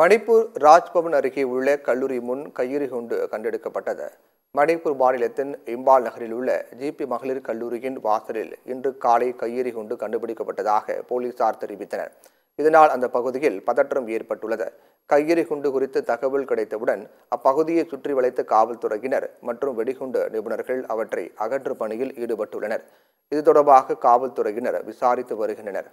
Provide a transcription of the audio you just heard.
மணிப்பூர் ராஜ்பவன் அருகே உள்ள கல்லூரி முன் கையுறி குண்டு கண்டெடுக்கப்பட்டது மணிப்பூர் மாநிலத்தின் இம்பால் நகரில் உள்ள ஜிபி மகளிர் கல்லூரியின் வாசலில் இன்று காலை கையெறி குண்டு கண்டுபிடிக்கப்பட்டதாக போலீசார் தெரிவித்தனர் இதனால் அந்த பகுதியில் பதற்றம் ஏற்பட்டுள்ளது கையெறி குண்டு குறித்து தகவல் கிடைத்தவுடன் அப்பகுதியை சுற்றி வளைத்த காவல்துறையினர் மற்றும் வெடிகுண்டு நிபுணர்கள் அவற்றை அகற்றும் பணியில் ஈடுபட்டுள்ளனர் இது தொடர்பாக காவல்துறையினர் விசாரித்து வருகின்றனர்